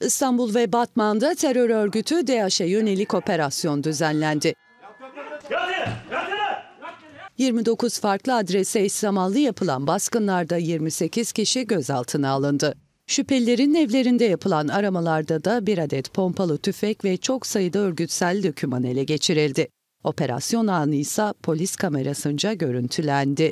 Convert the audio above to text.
İstanbul ve Batman'da terör örgütü DAEŞ'e yönelik operasyon düzenlendi. 29 farklı adrese İslamallı yapılan baskınlarda 28 kişi gözaltına alındı. Şüphelilerin evlerinde yapılan aramalarda da bir adet pompalı tüfek ve çok sayıda örgütsel döküman ele geçirildi. Operasyon anı ise polis kamerasınca görüntülendi.